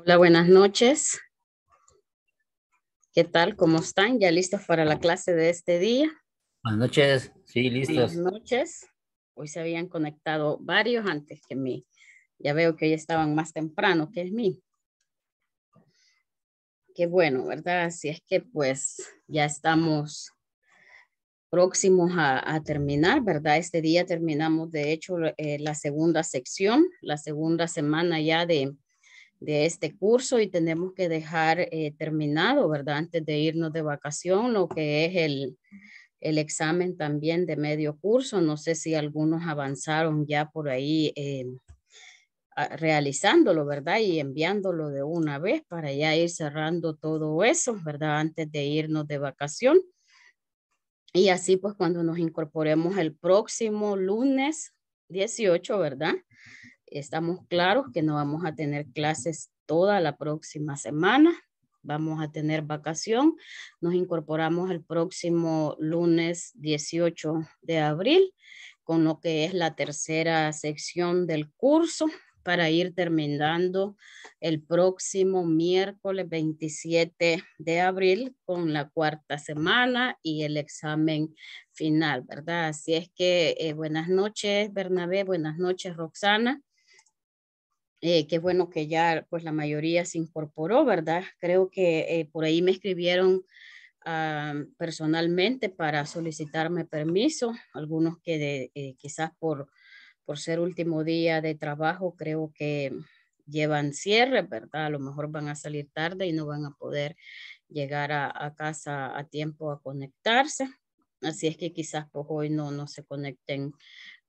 Hola, buenas noches. ¿Qué tal? ¿Cómo están? ¿Ya listos para la clase de este día? Buenas noches. Sí, listos. Buenas noches. Hoy se habían conectado varios antes que mí. Ya veo que hoy estaban más temprano que es mí. Qué bueno, ¿verdad? Así es que pues ya estamos próximos a, terminar, ¿verdad? Este día terminamos, de hecho, eh, la segunda sección, la segunda semana ya de, de este curso y tenemos que dejar eh, terminado, ¿verdad? Antes de irnos de vacación, lo que es el, examen también de medio curso. No sé si algunos avanzaron ya por ahí eh, realizándolo, ¿verdad? Y enviándolo de una vez para ya ir cerrando todo eso, ¿verdad? Antes de irnos de vacación. Y así pues cuando nos incorporemos el próximo lunes 18, ¿verdad? estamos claros que no vamos a tener clases toda la próxima semana. Vamos a tener vacación. Nos incorporamos el próximo lunes 18 de abril con lo que es la tercera sección del curso para ir terminando el próximo miércoles 27 de abril con la cuarta semana y el examen final, ¿verdad? Así es que eh, buenas noches, Bernabé, buenas noches, Roxana eh, qué bueno que ya pues la mayoría se incorporó, ¿verdad? Creo que eh, por ahí me escribieron ah, personalmente para solicitarme permiso, algunos que eh, quizás por, por ser último día de trabajo creo que llevan cierre, ¿verdad? A lo mejor van a salir tarde y no van a poder llegar a, casa a tiempo a conectarse. Así es que quizás pues hoy no, no se conecten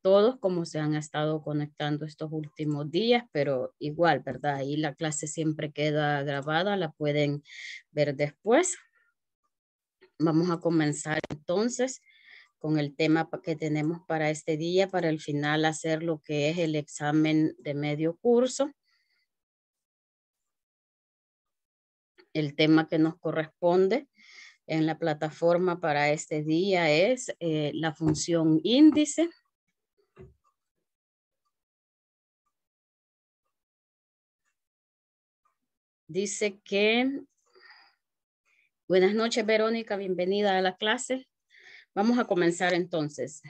todos como se han estado conectando estos últimos días, pero igual, ¿verdad? Y la clase siempre queda grabada, la pueden ver después. Vamos a comenzar entonces con el tema que tenemos para este día, para el final hacer lo que es el examen de medio curso. El tema que nos corresponde en la plataforma para este día es eh, la función índice Dice que, buenas noches Verónica, bienvenida a la clase. Vamos a comenzar entonces.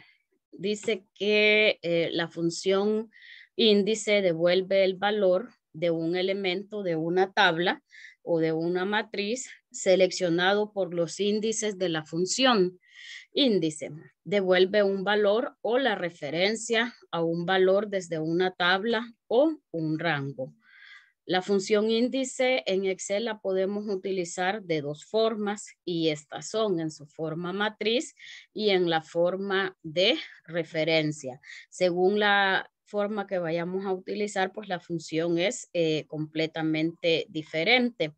Dice que eh, la función índice devuelve el valor de un elemento de una tabla o de una matriz seleccionado por los índices de la función. Índice devuelve un valor o la referencia a un valor desde una tabla o un rango. La función índice en Excel la podemos utilizar de dos formas y estas son en su forma matriz y en la forma de referencia. Según la forma que vayamos a utilizar, pues la función es eh, completamente diferente.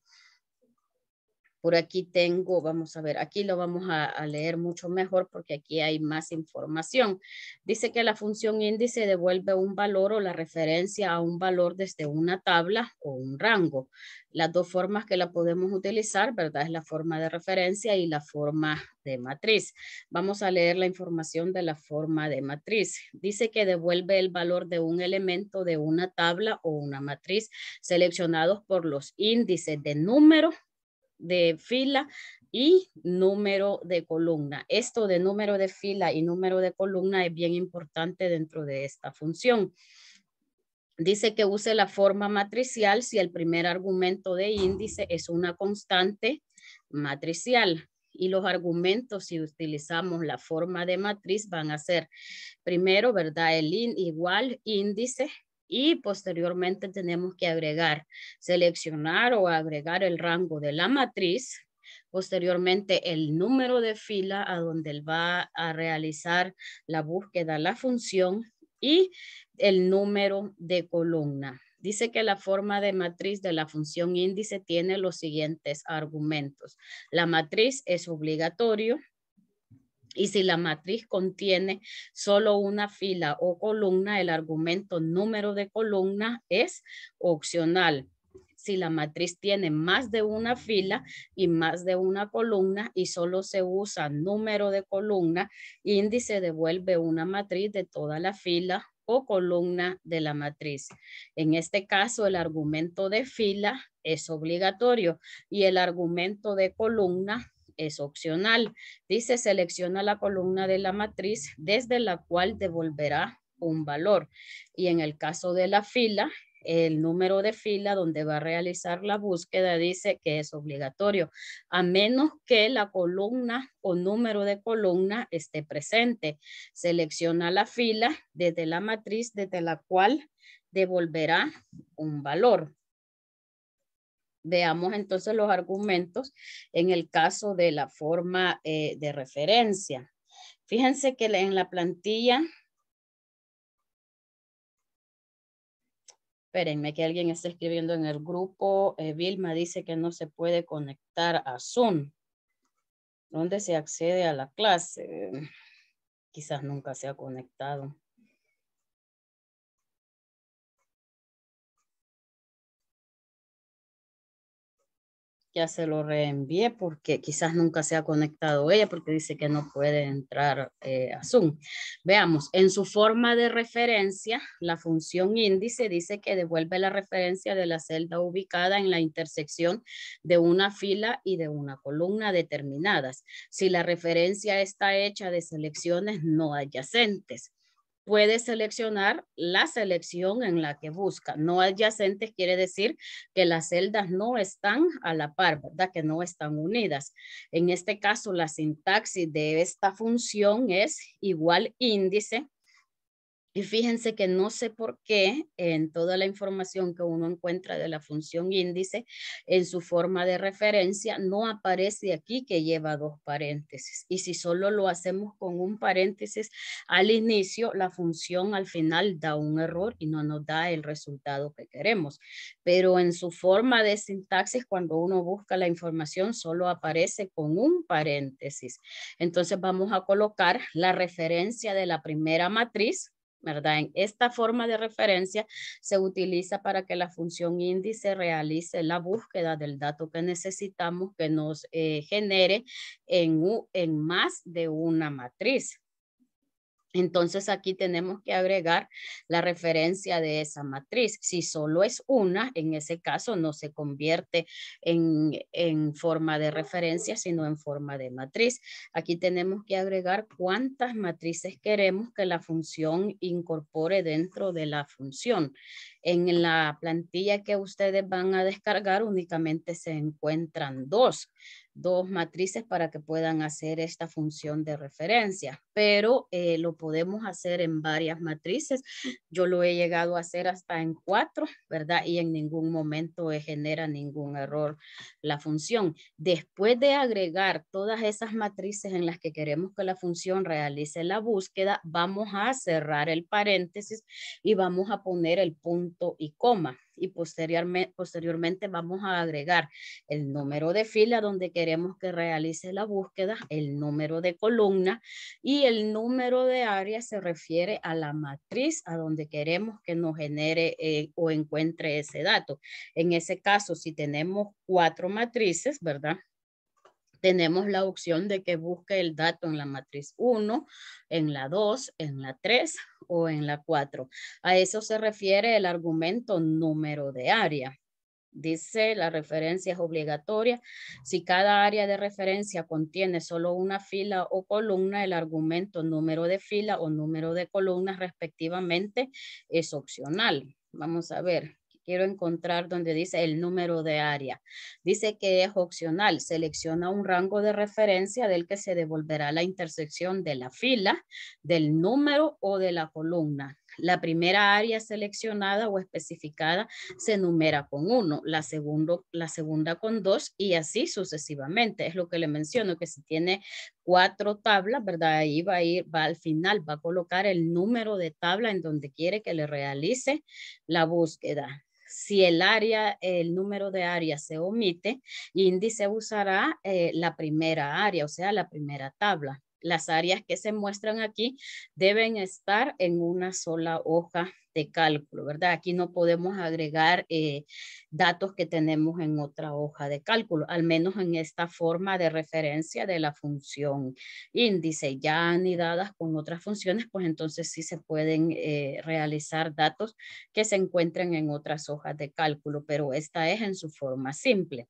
Por aquí tengo, vamos a ver, aquí lo vamos a, leer mucho mejor porque aquí hay más información. Dice que la función índice devuelve un valor o la referencia a un valor desde una tabla o un rango. Las dos formas que la podemos utilizar, ¿verdad? Es la forma de referencia y la forma de matriz. Vamos a leer la información de la forma de matriz. Dice que devuelve el valor de un elemento de una tabla o una matriz seleccionados por los índices de número de fila y número de columna. Esto de número de fila y número de columna es bien importante dentro de esta función. Dice que use la forma matricial si el primer argumento de índice es una constante matricial. Y los argumentos, si utilizamos la forma de matriz, van a ser primero, ¿verdad? El in, igual índice y posteriormente tenemos que agregar, seleccionar o agregar el rango de la matriz, posteriormente el número de fila a donde él va a realizar la búsqueda, la función y el número de columna. Dice que la forma de matriz de la función índice tiene los siguientes argumentos. La matriz es obligatorio, y si la matriz contiene solo una fila o columna, el argumento número de columna es opcional. Si la matriz tiene más de una fila y más de una columna y solo se usa número de columna, índice devuelve una matriz de toda la fila o columna de la matriz. En este caso, el argumento de fila es obligatorio y el argumento de columna es opcional. Dice, selecciona la columna de la matriz desde la cual devolverá un valor. Y en el caso de la fila, el número de fila donde va a realizar la búsqueda dice que es obligatorio, a menos que la columna o número de columna esté presente. Selecciona la fila desde la matriz desde la cual devolverá un valor. Veamos entonces los argumentos en el caso de la forma eh, de referencia. Fíjense que en la plantilla, espérenme que alguien está escribiendo en el grupo, eh, Vilma dice que no se puede conectar a Zoom. ¿Dónde se accede a la clase? Quizás nunca se ha conectado. ya se lo reenvié porque quizás nunca se ha conectado ella porque dice que no puede entrar eh, a Zoom. Veamos, en su forma de referencia, la función índice dice que devuelve la referencia de la celda ubicada en la intersección de una fila y de una columna determinadas, si la referencia está hecha de selecciones no adyacentes puede seleccionar la selección en la que busca. No adyacentes quiere decir que las celdas no están a la par, ¿verdad? Que no están unidas. En este caso, la sintaxis de esta función es igual índice y fíjense que no sé por qué en toda la información que uno encuentra de la función índice, en su forma de referencia, no aparece aquí que lleva dos paréntesis. Y si solo lo hacemos con un paréntesis al inicio, la función al final da un error y no nos da el resultado que queremos. Pero en su forma de sintaxis, cuando uno busca la información, solo aparece con un paréntesis. Entonces vamos a colocar la referencia de la primera matriz en esta forma de referencia se utiliza para que la función índice realice la búsqueda del dato que necesitamos que nos eh, genere en, en más de una matriz. Entonces aquí tenemos que agregar la referencia de esa matriz. Si solo es una, en ese caso no se convierte en, en, forma de referencia, sino en forma de matriz. Aquí tenemos que agregar cuántas matrices queremos que la función incorpore dentro de la función. En la plantilla que ustedes van a descargar únicamente se encuentran dos dos matrices para que puedan hacer esta función de referencia, pero eh, lo podemos hacer en varias matrices. Yo lo he llegado a hacer hasta en cuatro, ¿verdad? Y en ningún momento genera ningún error la función. Después de agregar todas esas matrices en las que queremos que la función realice la búsqueda, vamos a cerrar el paréntesis y vamos a poner el punto y coma y posteriormente, posteriormente vamos a agregar el número de fila donde queremos que realice la búsqueda, el número de columna y el número de área se refiere a la matriz a donde queremos que nos genere eh, o encuentre ese dato. En ese caso, si tenemos cuatro matrices, ¿verdad? tenemos la opción de que busque el dato en la matriz 1, en la 2, en la 3 o en la 4. A eso se refiere el argumento número de área. Dice, la referencia es obligatoria. Si cada área de referencia contiene solo una fila o columna, el argumento número de fila o número de columnas respectivamente es opcional. Vamos a ver quiero encontrar donde dice el número de área. Dice que es opcional, selecciona un rango de referencia del que se devolverá la intersección de la fila, del número o de la columna. La primera área seleccionada o especificada se numera con uno, la, segundo, la segunda con dos y así sucesivamente. Es lo que le menciono, que si tiene cuatro tablas, ¿verdad? Ahí va a ir, va al final, va a colocar el número de tabla en donde quiere que le realice la búsqueda. Si el área, el número de áreas se omite, índice usará eh, la primera área, o sea, la primera tabla. Las áreas que se muestran aquí deben estar en una sola hoja de este cálculo, ¿verdad? Aquí no podemos agregar eh, datos que tenemos en otra hoja de cálculo, al menos en esta forma de referencia de la función índice. Ya anidadas con otras funciones, pues entonces sí se pueden eh, realizar datos que se encuentren en otras hojas de cálculo, pero esta es en su forma simple.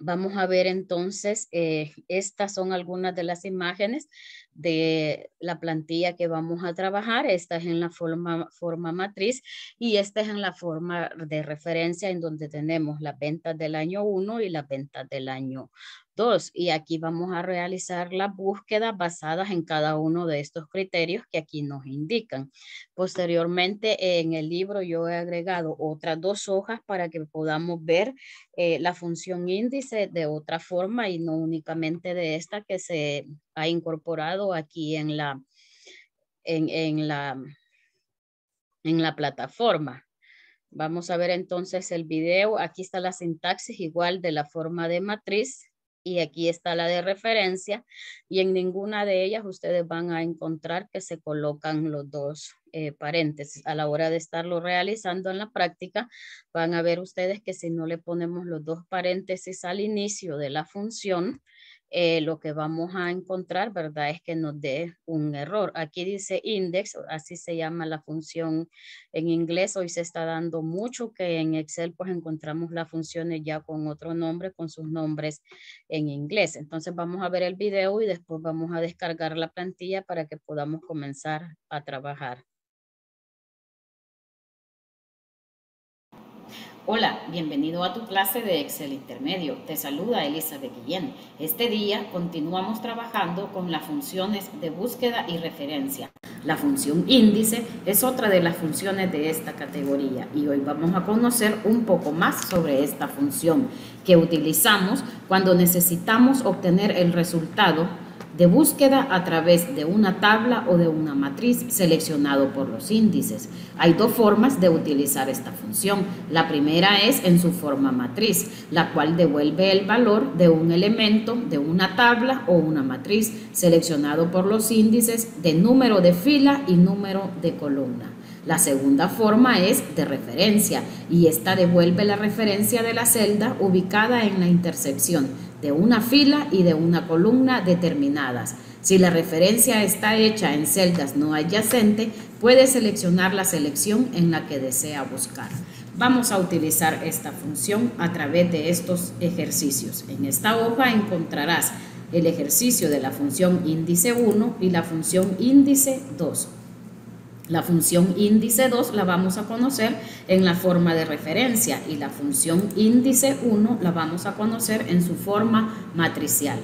Vamos a ver entonces, eh, estas son algunas de las imágenes de la plantilla que vamos a trabajar. Esta es en la forma, matriz y esta es en la forma de referencia en donde tenemos la venta del año 1 y la venta del año Dos, y aquí vamos a realizar la búsqueda basadas en cada uno de estos criterios que aquí nos indican. Posteriormente, en el libro yo he agregado otras dos hojas para que podamos ver eh, la función índice de otra forma y no únicamente de esta que se ha incorporado aquí en la, en, en la, en la plataforma. Vamos a ver entonces el video. Aquí está la sintaxis igual de la forma de matriz y aquí está la de referencia, y en ninguna de ellas ustedes van a encontrar que se colocan los dos eh, paréntesis. A la hora de estarlo realizando en la práctica, van a ver ustedes que si no le ponemos los dos paréntesis al inicio de la función, eh, lo que vamos a encontrar, ¿verdad? Es que nos dé un error. Aquí dice index, así se llama la función en inglés. Hoy se está dando mucho que en Excel pues encontramos las funciones ya con otro nombre, con sus nombres en inglés. Entonces vamos a ver el video y después vamos a descargar la plantilla para que podamos comenzar a trabajar. Hola, bienvenido a tu clase de Excel Intermedio. Te saluda Elizabeth Guillén. Este día continuamos trabajando con las funciones de búsqueda y referencia. La función índice es otra de las funciones de esta categoría y hoy vamos a conocer un poco más sobre esta función que utilizamos cuando necesitamos obtener el resultado de búsqueda a través de una tabla o de una matriz seleccionado por los índices. Hay dos formas de utilizar esta función. La primera es en su forma matriz, la cual devuelve el valor de un elemento de una tabla o una matriz seleccionado por los índices de número de fila y número de columna. La segunda forma es de referencia y esta devuelve la referencia de la celda ubicada en la intersección de una fila y de una columna determinadas. Si la referencia está hecha en celdas no adyacentes, puede seleccionar la selección en la que desea buscar. Vamos a utilizar esta función a través de estos ejercicios. En esta hoja encontrarás el ejercicio de la función índice 1 y la función índice 2. La función índice 2 la vamos a conocer en la forma de referencia y la función índice 1 la vamos a conocer en su forma matricial.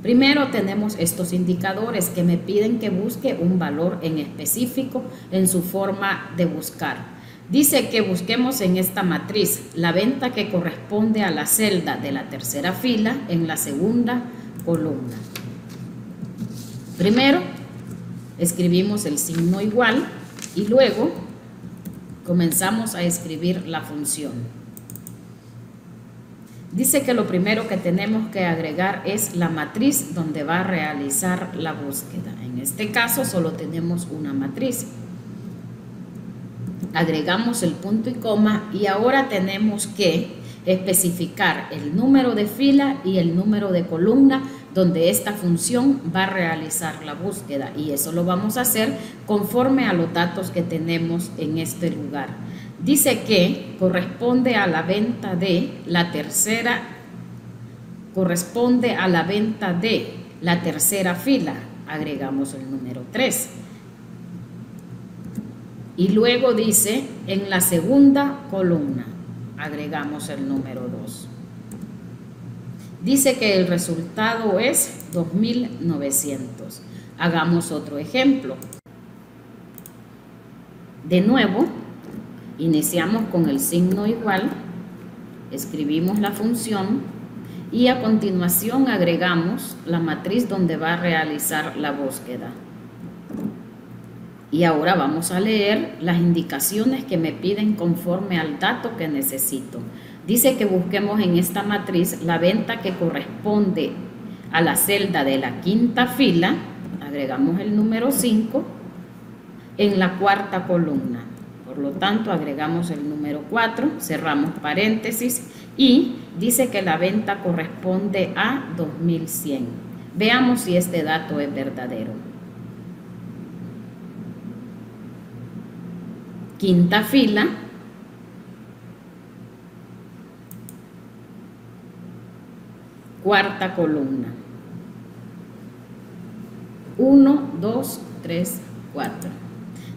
Primero tenemos estos indicadores que me piden que busque un valor en específico en su forma de buscar. Dice que busquemos en esta matriz la venta que corresponde a la celda de la tercera fila en la segunda columna. Primero escribimos el signo igual y luego comenzamos a escribir la función. Dice que lo primero que tenemos que agregar es la matriz donde va a realizar la búsqueda. En este caso solo tenemos una matriz. Agregamos el punto y coma y ahora tenemos que especificar el número de fila y el número de columna donde esta función va a realizar la búsqueda y eso lo vamos a hacer conforme a los datos que tenemos en este lugar. Dice que corresponde a la venta de la tercera corresponde a la venta de la tercera fila, agregamos el número 3. Y luego dice en la segunda columna, agregamos el número 2. Dice que el resultado es 2900. Hagamos otro ejemplo. De nuevo, iniciamos con el signo igual, escribimos la función y a continuación agregamos la matriz donde va a realizar la búsqueda. Y ahora vamos a leer las indicaciones que me piden conforme al dato que necesito. Dice que busquemos en esta matriz la venta que corresponde a la celda de la quinta fila, agregamos el número 5, en la cuarta columna. Por lo tanto, agregamos el número 4, cerramos paréntesis y dice que la venta corresponde a 2100. Veamos si este dato es verdadero. Quinta fila, cuarta columna. 1, 2, 3, 4.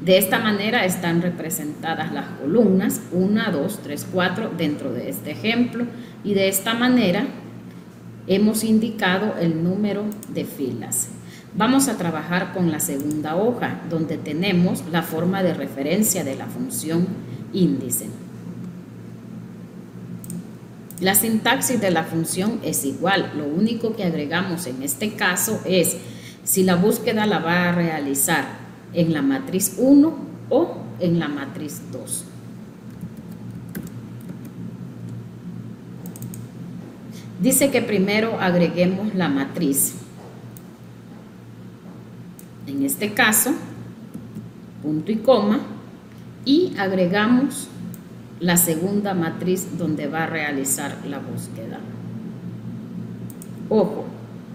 De esta manera están representadas las columnas 1, 2, 3, 4 dentro de este ejemplo y de esta manera hemos indicado el número de filas. Vamos a trabajar con la segunda hoja donde tenemos la forma de referencia de la función índice. La sintaxis de la función es igual, lo único que agregamos en este caso es si la búsqueda la va a realizar en la matriz 1 o en la matriz 2. Dice que primero agreguemos la matriz. En este caso, punto y coma, y agregamos la segunda matriz donde va a realizar la búsqueda. Ojo,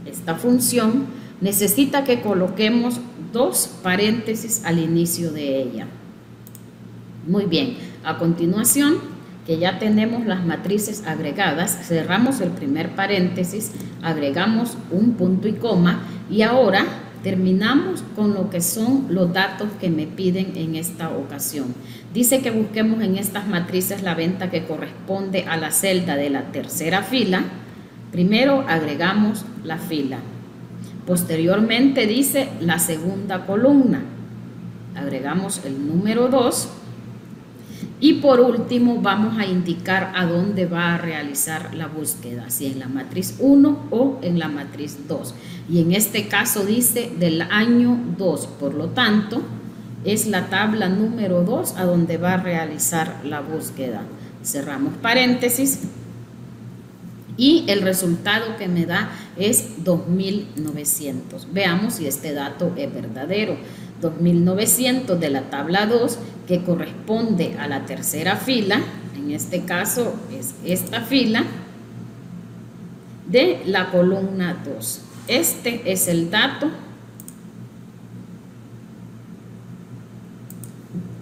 esta función necesita que coloquemos dos paréntesis al inicio de ella. Muy bien, a continuación, que ya tenemos las matrices agregadas, cerramos el primer paréntesis, agregamos un punto y coma y ahora Terminamos con lo que son los datos que me piden en esta ocasión. Dice que busquemos en estas matrices la venta que corresponde a la celda de la tercera fila. Primero agregamos la fila. Posteriormente dice la segunda columna. Agregamos el número 2 y por último vamos a indicar a dónde va a realizar la búsqueda, si en la matriz 1 o en la matriz 2. Y en este caso dice del año 2, por lo tanto es la tabla número 2 a donde va a realizar la búsqueda. Cerramos paréntesis y el resultado que me da es 2900. Veamos si este dato es verdadero. 2900 de la tabla 2 que corresponde a la tercera fila, en este caso es esta fila, de la columna 2. Este es el dato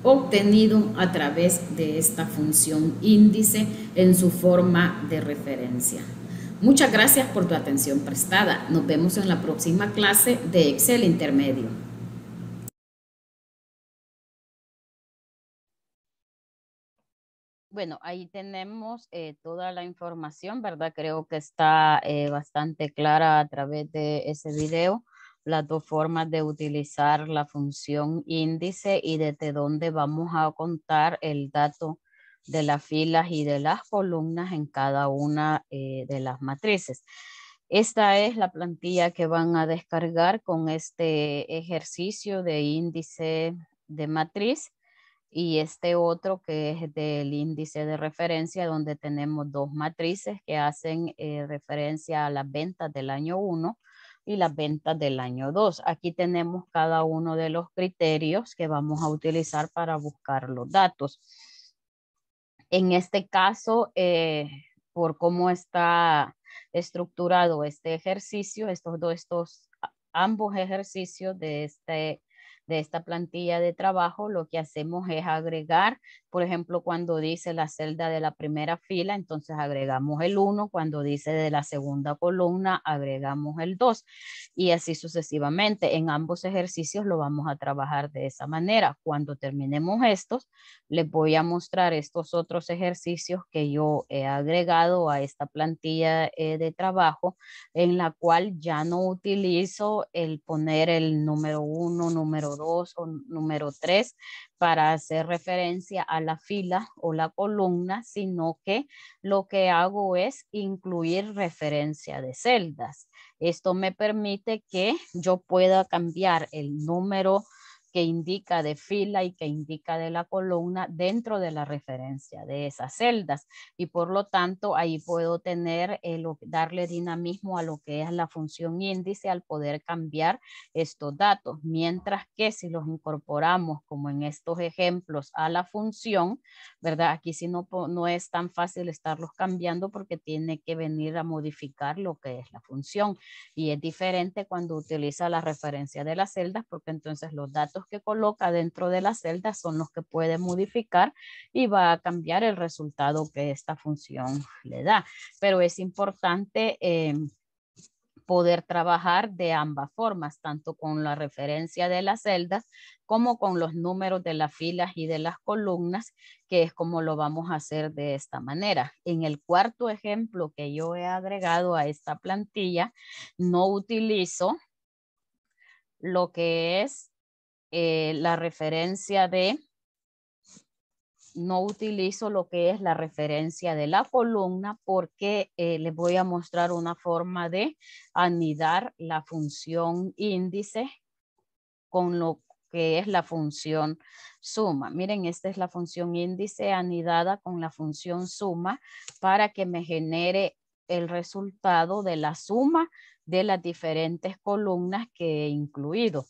obtenido a través de esta función índice en su forma de referencia. Muchas gracias por tu atención prestada. Nos vemos en la próxima clase de Excel Intermedio. Bueno, ahí tenemos eh, toda la información, ¿verdad? Creo que está eh, bastante clara a través de ese video las dos formas de utilizar la función índice y desde dónde vamos a contar el dato de las filas y de las columnas en cada una eh, de las matrices. Esta es la plantilla que van a descargar con este ejercicio de índice de matriz y este otro que es del índice de referencia donde tenemos dos matrices que hacen eh, referencia a las ventas del año 1 y las ventas del año 2. Aquí tenemos cada uno de los criterios que vamos a utilizar para buscar los datos. En este caso, eh, por cómo está estructurado este ejercicio, estos dos, estos ambos ejercicios de este de esta plantilla de trabajo, lo que hacemos es agregar, por ejemplo, cuando dice la celda de la primera fila, entonces agregamos el 1, cuando dice de la segunda columna, agregamos el 2 y así sucesivamente. En ambos ejercicios lo vamos a trabajar de esa manera. Cuando terminemos estos, les voy a mostrar estos otros ejercicios que yo he agregado a esta plantilla eh, de trabajo en la cual ya no utilizo el poner el número 1, número dos o número 3 para hacer referencia a la fila o la columna, sino que lo que hago es incluir referencia de celdas. Esto me permite que yo pueda cambiar el número que indica de fila y que indica de la columna dentro de la referencia de esas celdas. Y por lo tanto, ahí puedo tener, el, eh, darle dinamismo a lo que es la función índice al poder cambiar estos datos. Mientras que si los incorporamos, como en estos ejemplos, a la función, ¿verdad? Aquí si no, no es tan fácil estarlos cambiando porque tiene que venir a modificar lo que es la función. Y es diferente cuando utiliza la referencia de las celdas porque entonces los datos que coloca dentro de la celda son los que puede modificar y va a cambiar el resultado que esta función le da. Pero es importante eh, poder trabajar de ambas formas, tanto con la referencia de las celdas como con los números de las filas y de las columnas, que es como lo vamos a hacer de esta manera. En el cuarto ejemplo que yo he agregado a esta plantilla, no utilizo lo que es eh, la referencia de, no utilizo lo que es la referencia de la columna porque eh, les voy a mostrar una forma de anidar la función índice con lo que es la función suma. Miren, esta es la función índice anidada con la función suma para que me genere el resultado de la suma de las diferentes columnas que he incluido.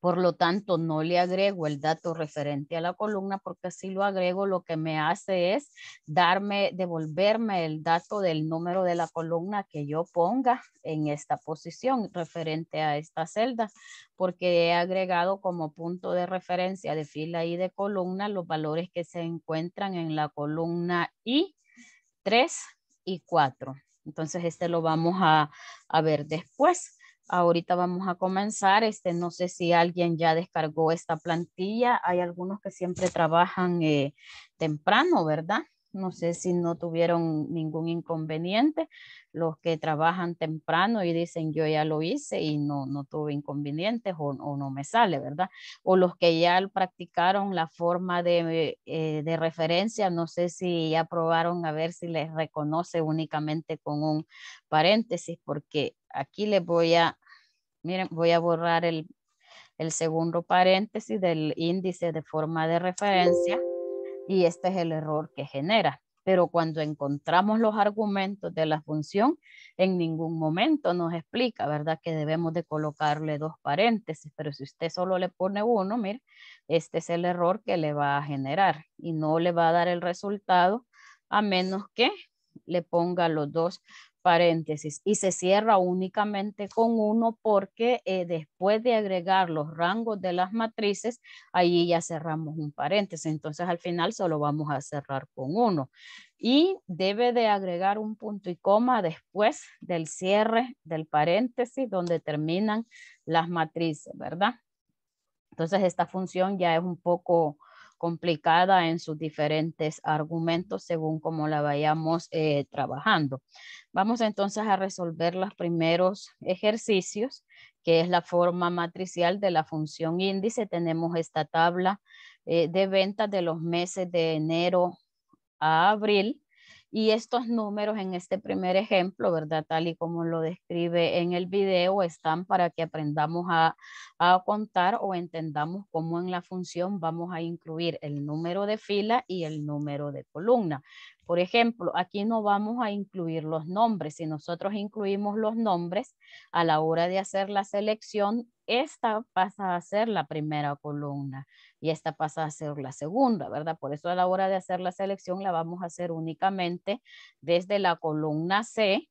Por lo tanto, no le agrego el dato referente a la columna porque si lo agrego lo que me hace es darme, devolverme el dato del número de la columna que yo ponga en esta posición referente a esta celda porque he agregado como punto de referencia de fila y de columna los valores que se encuentran en la columna I, 3 y 4. Entonces este lo vamos a, a ver después. Ahorita vamos a comenzar. Este, no sé si alguien ya descargó esta plantilla. Hay algunos que siempre trabajan eh, temprano, ¿verdad? No sé si no tuvieron ningún inconveniente los que trabajan temprano y dicen yo ya lo hice y no, no tuve inconvenientes o, no me sale, ¿verdad? O los que ya practicaron la forma eh, de, referencia, no sé si ya probaron a ver si les reconoce únicamente con un paréntesis, porque aquí les voy a, miren, voy a borrar el segundo paréntesis del índice de forma de referencia. Y este es el error que genera. Pero cuando encontramos los argumentos de la función, en ningún momento nos explica, ¿verdad? Que debemos de colocarle dos paréntesis, pero si usted solo le pone uno, mire, este es el error que le va a generar y no le va a dar el resultado a menos que le ponga los dos paréntesis y se cierra únicamente con uno porque eh, después de agregar los rangos de las matrices, ahí ya cerramos un paréntesis. Entonces al final solo vamos a cerrar con uno. Y debe de agregar un punto y coma después del cierre del paréntesis donde terminan las matrices, ¿verdad? Entonces esta función ya es un poco complicada en sus diferentes argumentos según como la vayamos eh, trabajando. Vamos entonces a resolver los primeros ejercicios, que es la forma matricial de la función índice. Tenemos esta tabla eh, de ventas de los meses de enero a abril y estos números en este primer ejemplo, ¿verdad? Tal y como lo describe en el video, están para que aprendamos a, a contar o entendamos cómo en la función vamos a incluir el número de fila y el número de columna. Por ejemplo, aquí no vamos a incluir los nombres. Si nosotros incluimos los nombres, a la hora de hacer la selección, esta pasa a ser la primera columna y esta pasa a ser la segunda, ¿verdad? Por eso a la hora de hacer la selección la vamos a hacer únicamente desde la columna C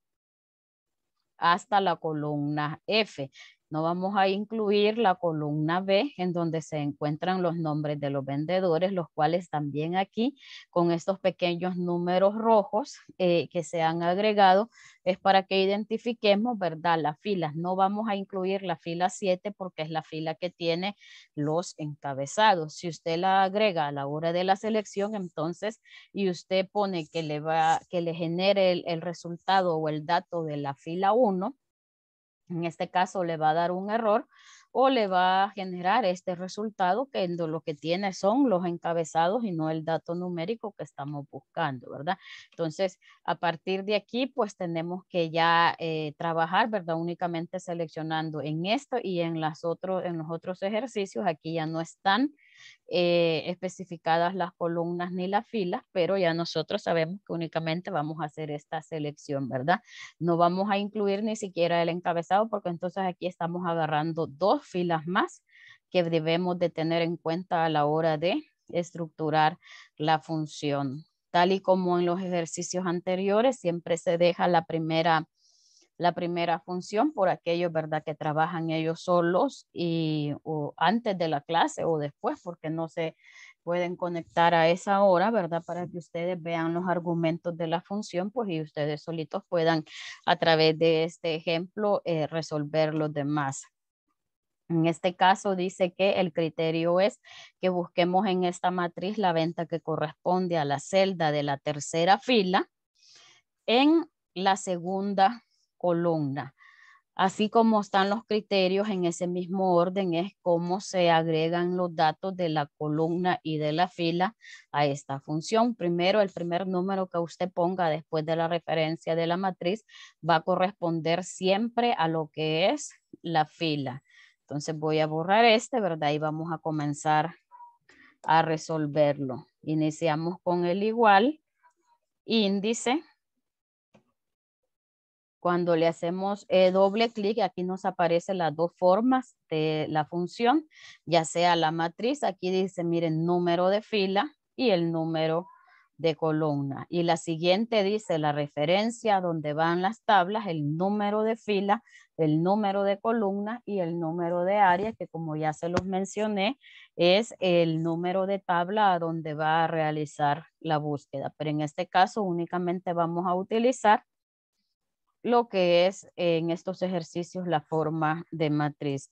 hasta la columna F. No vamos a incluir la columna B en donde se encuentran los nombres de los vendedores, los cuales también aquí con estos pequeños números rojos eh, que se han agregado es para que identifiquemos, ¿verdad? Las filas. No vamos a incluir la fila 7 porque es la fila que tiene los encabezados. Si usted la agrega a la hora de la selección, entonces, y usted pone que le, va, que le genere el, el resultado o el dato de la fila 1, en este caso le va a dar un error o le va a generar este resultado que lo que tiene son los encabezados y no el dato numérico que estamos buscando, ¿verdad? Entonces, a partir de aquí, pues tenemos que ya eh, trabajar, ¿verdad? Únicamente seleccionando en esto y en, las en los otros ejercicios, aquí ya no están eh, especificadas las columnas ni las filas, pero ya nosotros sabemos que únicamente vamos a hacer esta selección, ¿verdad? No vamos a incluir ni siquiera el encabezado porque entonces aquí estamos agarrando dos filas más que debemos de tener en cuenta a la hora de estructurar la función. Tal y como en los ejercicios anteriores, siempre se deja la primera la primera función por aquellos, ¿verdad?, que trabajan ellos solos y o antes de la clase o después, porque no se pueden conectar a esa hora, ¿verdad?, para que ustedes vean los argumentos de la función, pues y ustedes solitos puedan a través de este ejemplo eh, resolver los demás. En este caso dice que el criterio es que busquemos en esta matriz la venta que corresponde a la celda de la tercera fila en la segunda columna. Así como están los criterios en ese mismo orden, es cómo se agregan los datos de la columna y de la fila a esta función. Primero, el primer número que usted ponga después de la referencia de la matriz va a corresponder siempre a lo que es la fila. Entonces voy a borrar este, ¿verdad? Y vamos a comenzar a resolverlo. Iniciamos con el igual, índice, cuando le hacemos eh, doble clic, aquí nos aparecen las dos formas de la función, ya sea la matriz, aquí dice, miren, número de fila y el número de columna. Y la siguiente dice la referencia donde van las tablas, el número de fila, el número de columna y el número de área, que como ya se los mencioné, es el número de tabla donde va a realizar la búsqueda. Pero en este caso únicamente vamos a utilizar lo que es en estos ejercicios la forma de matriz.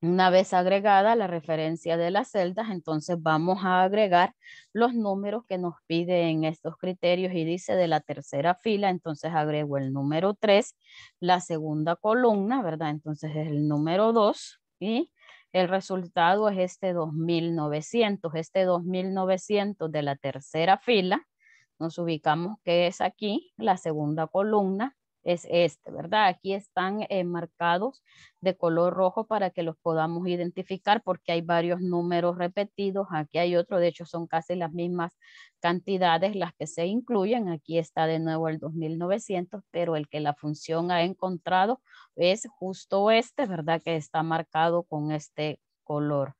Una vez agregada la referencia de las celdas, entonces vamos a agregar los números que nos piden estos criterios y dice de la tercera fila, entonces agrego el número 3, la segunda columna, ¿verdad? Entonces es el número 2 y el resultado es este 2900, este 2900 de la tercera fila nos ubicamos que es aquí, la segunda columna es este, ¿verdad? Aquí están eh, marcados de color rojo para que los podamos identificar porque hay varios números repetidos, aquí hay otro, de hecho son casi las mismas cantidades las que se incluyen, aquí está de nuevo el 2900, pero el que la función ha encontrado es justo este, ¿verdad? Que está marcado con este color.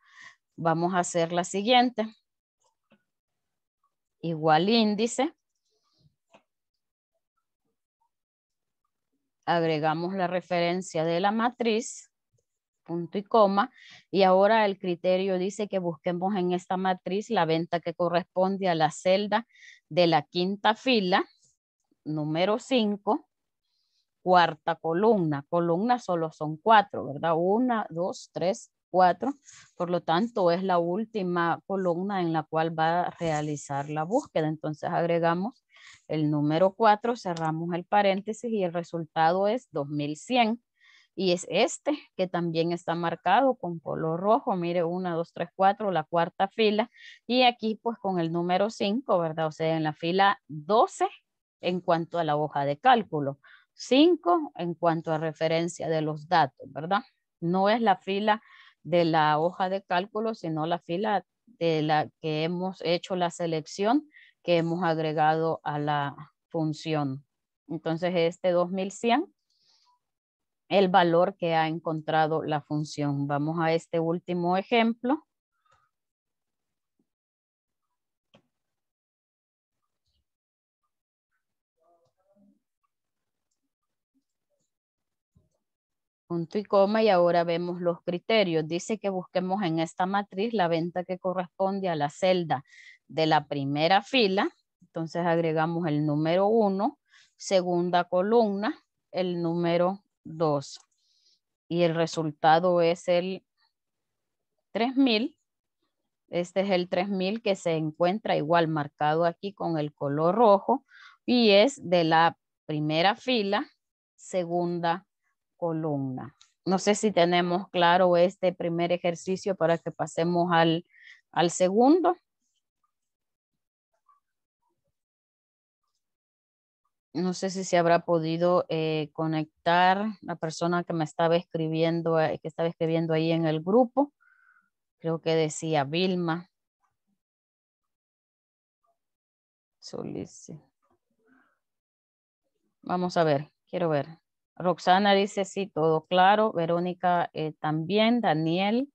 Vamos a hacer la siguiente igual índice. Agregamos la referencia de la matriz, punto y coma, y ahora el criterio dice que busquemos en esta matriz la venta que corresponde a la celda de la quinta fila, número 5, cuarta columna. Columnas solo son cuatro, ¿verdad? Una, dos, tres, 4. Por lo tanto, es la última columna en la cual va a realizar la búsqueda. Entonces agregamos el número 4, cerramos el paréntesis y el resultado es 2100. Y es este que también está marcado con color rojo. Mire, 1, 2, 3, 4, la cuarta fila. Y aquí pues con el número 5, ¿verdad? O sea, en la fila 12 en cuanto a la hoja de cálculo. 5 en cuanto a referencia de los datos, ¿verdad? No es la fila de la hoja de cálculo, sino la fila de la que hemos hecho la selección que hemos agregado a la función. Entonces, este 2100, el valor que ha encontrado la función. Vamos a este último ejemplo. punto y coma y ahora vemos los criterios. Dice que busquemos en esta matriz la venta que corresponde a la celda de la primera fila. Entonces agregamos el número 1, segunda columna, el número 2. Y el resultado es el 3000. Este es el 3000 que se encuentra igual marcado aquí con el color rojo y es de la primera fila, segunda columna columna No sé si tenemos claro este primer ejercicio para que pasemos al, segundo. No sé si se habrá podido eh, conectar la persona que me estaba escribiendo, eh, que estaba escribiendo ahí en el grupo. Creo que decía Vilma. Vamos a ver, quiero ver. Roxana dice sí, todo claro. Verónica eh, también. Daniel,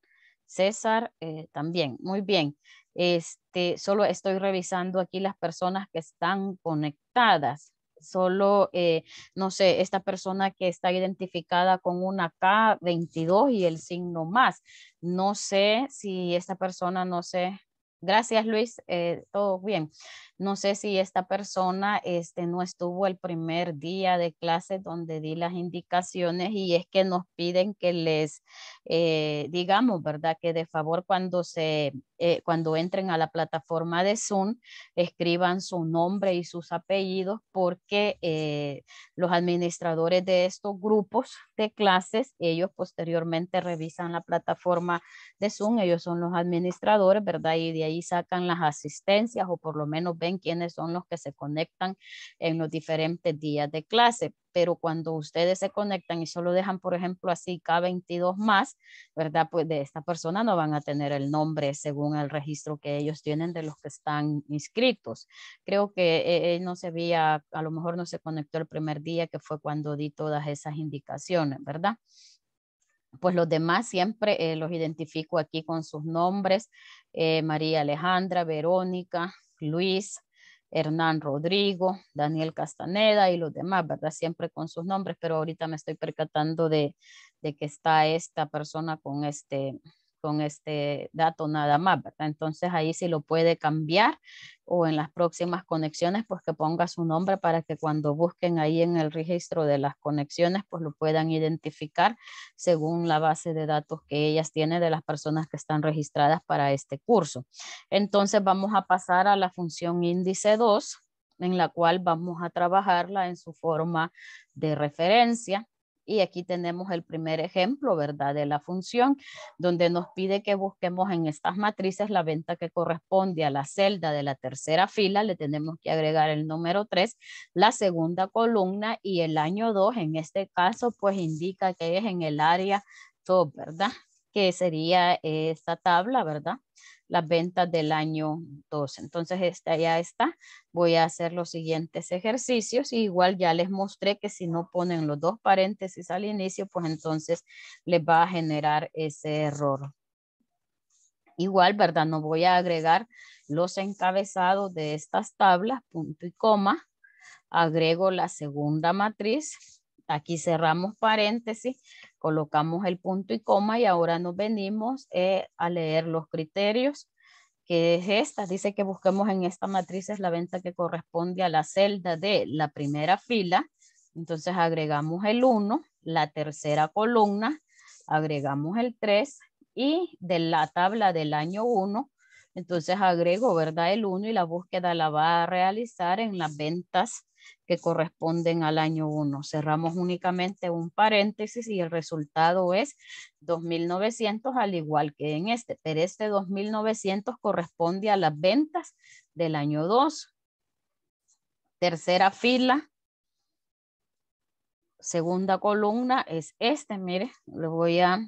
César eh, también. Muy bien. Este, solo estoy revisando aquí las personas que están conectadas. Solo, eh, no sé, esta persona que está identificada con una K22 y el signo más. No sé si esta persona, no sé, Gracias, Luis. Eh, todo bien. No sé si esta persona este, no estuvo el primer día de clase donde di las indicaciones y es que nos piden que les eh, digamos, ¿verdad? Que de favor cuando, se, eh, cuando entren a la plataforma de Zoom, escriban su nombre y sus apellidos porque los administradores de estos grupos de clases, ellos posteriormente revisan la plataforma de Zoom, ellos son los administradores, ¿verdad? Y ahí sacan las asistencias o por lo menos ven quiénes son los que se conectan en los diferentes días de clase. Pero cuando ustedes se conectan y solo dejan, por ejemplo, así K22 más, ¿verdad? Pues de esta persona no van a tener el nombre según el registro que ellos tienen de los que están inscritos. Creo que eh, eh, no se había, a lo mejor no se conectó el primer día, que fue cuando di todas esas indicaciones, ¿verdad? pues los demás siempre eh, los identifico aquí con sus nombres, eh, María Alejandra, Verónica, Luis, Hernán Rodrigo, Daniel Castaneda y los demás, ¿verdad? Siempre con sus nombres, pero ahorita me estoy percatando de, de que está esta persona con este, con este dato nada más, ¿verdad? Entonces ahí sí lo puede cambiar o en las próximas conexiones, pues que ponga su nombre para que cuando busquen ahí en el registro de las conexiones, pues lo puedan identificar según la base de datos que ellas tienen de las personas que están registradas para este curso. Entonces vamos a pasar a la función índice 2, en la cual vamos a trabajarla en su forma de referencia y aquí tenemos el primer ejemplo, ¿verdad? De la función, donde nos pide que busquemos en estas matrices la venta que corresponde a la celda de la tercera fila. Le tenemos que agregar el número 3, la segunda columna y el año 2. En este caso, pues indica que es en el área top, ¿verdad? que sería esta tabla, ¿verdad? Las ventas del año 2. Entonces, esta ya está. Voy a hacer los siguientes ejercicios. igual ya les mostré que si no ponen los dos paréntesis al inicio, pues entonces les va a generar ese error. Igual, ¿verdad? No voy a agregar los encabezados de estas tablas, punto y coma. Agrego la segunda matriz. Aquí cerramos paréntesis colocamos el punto y coma y ahora nos venimos eh, a leer los criterios, que es esta. Dice que busquemos en esta matriz es la venta que corresponde a la celda de la primera fila. Entonces agregamos el 1, la tercera columna, agregamos el 3 y de la tabla del año 1 entonces agrego, ¿verdad? El 1 y la búsqueda la va a realizar en las ventas que corresponden al año 1. Cerramos únicamente un paréntesis y el resultado es 2.900 al igual que en este, pero este 2.900 corresponde a las ventas del año 2. Tercera fila, segunda columna es este, mire, lo voy a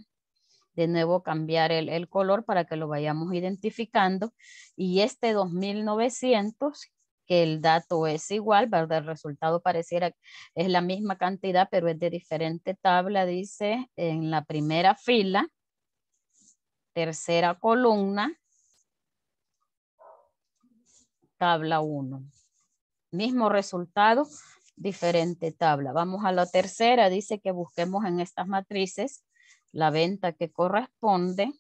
de nuevo cambiar el, color para que lo vayamos identificando. Y este 2900 que el dato es igual, ¿verdad? El resultado pareciera es la misma cantidad, pero es de diferente tabla, dice, en la primera fila, tercera columna, tabla 1. Mismo resultado, diferente tabla. Vamos a la tercera, dice que busquemos en estas matrices la venta que corresponde.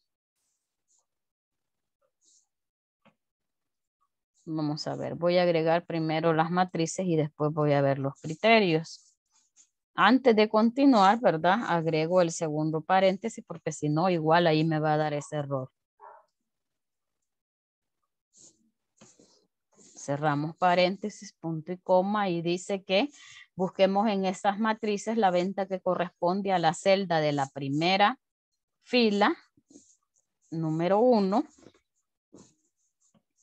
Vamos a ver, voy a agregar primero las matrices y después voy a ver los criterios. Antes de continuar, ¿verdad? Agrego el segundo paréntesis porque si no, igual ahí me va a dar ese error. Cerramos paréntesis, punto y coma y dice que Busquemos en estas matrices la venta que corresponde a la celda de la primera fila, número 1,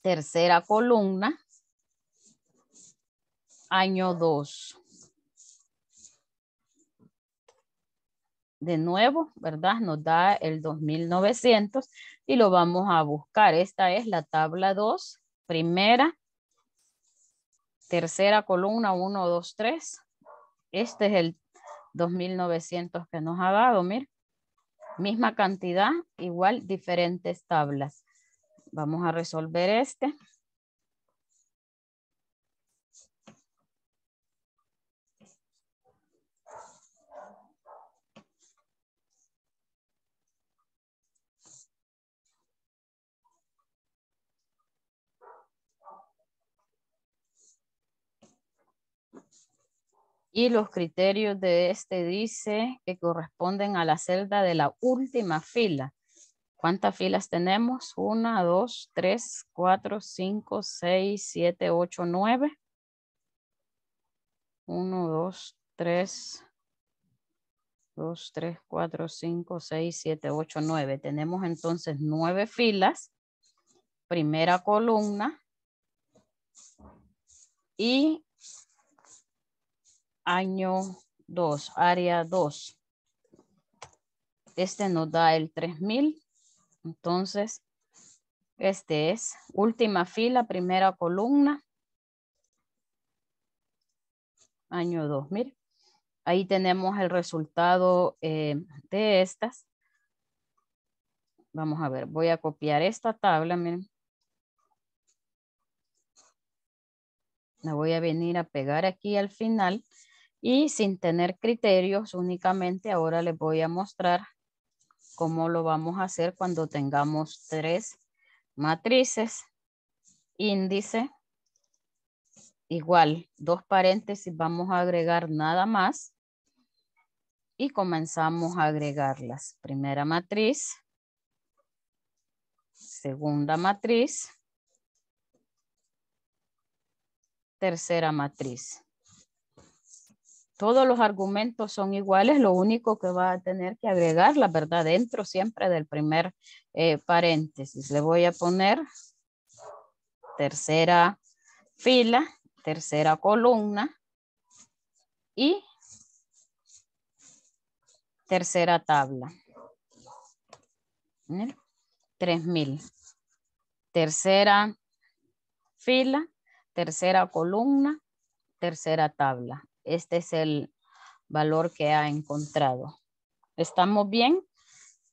tercera columna, año 2. de nuevo, ¿verdad? Nos da el 2900 y lo vamos a buscar. Esta es la tabla 2, primera, tercera columna, 1, 2, 3, este es el 2900 que nos ha dado, Misma cantidad, igual diferentes tablas. Vamos a resolver este. Y los criterios de este dice que corresponden a la celda de la última fila. ¿Cuántas filas tenemos? 1, 2, 3, 4, 5, 6, 7, 8, 9. 1, 2, 3. 2, 3, 4, 5, 6, 7, 8, 9. Tenemos entonces nueve filas. Primera columna. Y año 2, área 2. Este nos da el 3000. Entonces, este es última fila, primera columna. Año 2000. Ahí tenemos el resultado eh, de estas. Vamos a ver, voy a copiar esta tabla, miren. La voy a venir a pegar aquí al final y sin tener criterios, únicamente ahora les voy a mostrar cómo lo vamos a hacer cuando tengamos tres matrices, índice, igual, dos paréntesis, vamos a agregar nada más y comenzamos a agregarlas. Primera matriz, segunda matriz, tercera matriz todos los argumentos son iguales, lo único que va a tener que agregar la verdad dentro siempre del primer eh, paréntesis. Le voy a poner tercera fila, tercera columna y tercera tabla. 3000. Tercera fila, tercera columna, tercera tabla. Este es el valor que ha encontrado. ¿Estamos bien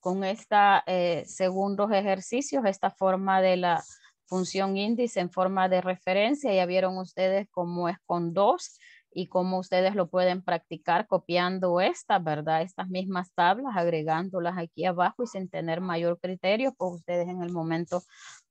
con estos eh, segundos ejercicios? Esta forma de la función índice en forma de referencia. Ya vieron ustedes cómo es con dos y cómo ustedes lo pueden practicar copiando estas, ¿verdad? Estas mismas tablas, agregándolas aquí abajo y sin tener mayor criterio, pues ustedes en el momento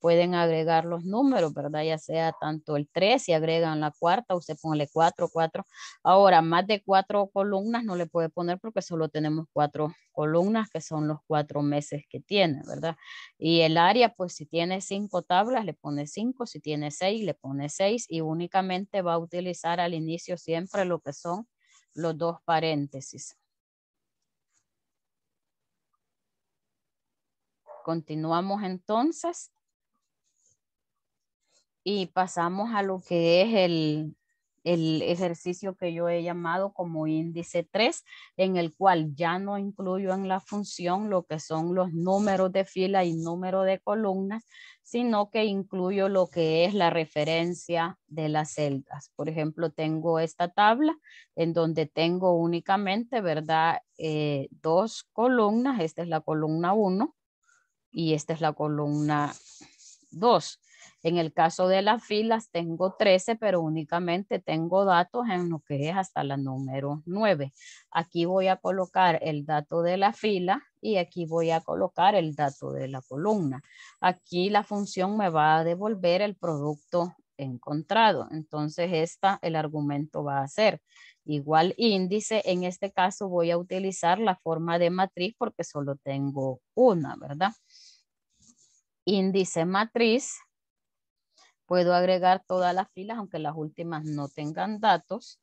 pueden agregar los números, ¿verdad? Ya sea tanto el 3, si agregan la cuarta, usted pone 4, 4. Ahora, más de cuatro columnas no le puede poner porque solo tenemos cuatro columnas, que son los cuatro meses que tiene, ¿verdad? Y el área, pues si tiene cinco tablas, le pone 5, si tiene 6, le pone 6 y únicamente va a utilizar al inicio siempre lo que son los dos paréntesis. Continuamos entonces y pasamos a lo que es el, ejercicio que yo he llamado como índice 3, en el cual ya no incluyo en la función lo que son los números de fila y número de columnas, sino que incluyo lo que es la referencia de las celdas. Por ejemplo, tengo esta tabla en donde tengo únicamente, ¿verdad? Eh, dos columnas, esta es la columna 1 y esta es la columna 2 en el caso de las filas tengo 13, pero únicamente tengo datos en lo que es hasta la número 9. Aquí voy a colocar el dato de la fila y aquí voy a colocar el dato de la columna. Aquí la función me va a devolver el producto encontrado. Entonces, esta, el argumento va a ser igual índice. En este caso voy a utilizar la forma de matriz porque solo tengo una, ¿verdad? Índice matriz Puedo agregar todas las filas, aunque las últimas no tengan datos.